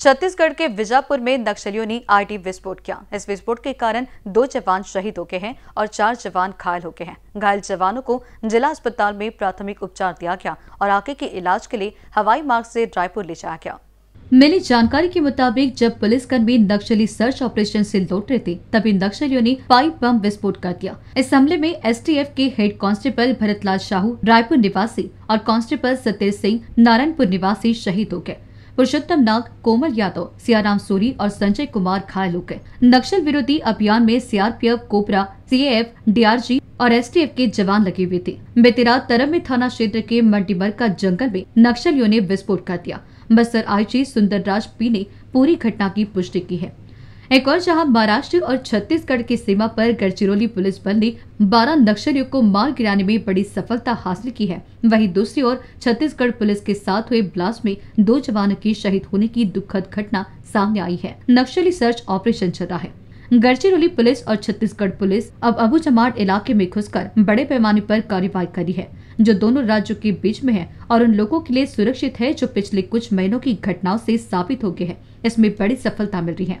छत्तीसगढ़ के विजापुर में नक्सलियों ने आईटी विस्फोट किया इस विस्फोट के कारण दो जवान शहीद हो गए हैं और चार जवान घायल हो गए हैं घायल जवानों को जिला अस्पताल में प्राथमिक उपचार दिया गया और आगे के इलाज के लिए हवाई मार्ग से रायपुर ले जाया गया मिली जानकारी के मुताबिक जब पुलिसकर्मी नक्सली सर्च ऑपरेशन से लौट रहे थे तभी नक्सलियों ने पाइप बम विस्फोट कर दिया इस हमले में एसटीएफ के हेड कांस्टेबल भरतलाल शाहू रायपुर निवासी और कांस्टेबल सतेज सिंह नारायणपुर निवासी शहीद हो गए पुरुषोत्तम नाग कोमल यादव सियाराम सूरी और संजय कुमार घायल हो गए नक्सल विरोधी अभियान में सीआरपीएफ कोपरा सीएएफ, डीआरजी और एसटीएफ के जवान लगे हुए थे बीती रात तरम थाना क्षेत्र के का जंगल में नक्सलियों ने विस्फोट कर दिया बस्तर आई जी सुंदर राज पी ने पूरी घटना की पुष्टि की है एक और जहां महाराष्ट्र और छत्तीसगढ़ की सीमा पर गढ़चिरौली पुलिस बल ने बारह नक्सलियों को मार गिराने में बड़ी सफलता हासिल की है वहीं दूसरी ओर छत्तीसगढ़ पुलिस के साथ हुए ब्लास्ट में दो जवानों के शहीद होने की दुखद घटना सामने आई है नक्सली सर्च ऑपरेशन चला है गढ़चिरौली पुलिस और छत्तीसगढ़ पुलिस अब अबू जमाट इलाके में घुसकर बड़े पैमाने पर कार्रवाई करी है जो दोनों राज्यों के बीच में है और उन लोगों के लिए सुरक्षित है जो पिछले कुछ महीनों की घटनाओं से साबित हो गए हैं इसमें बड़ी सफलता मिल रही है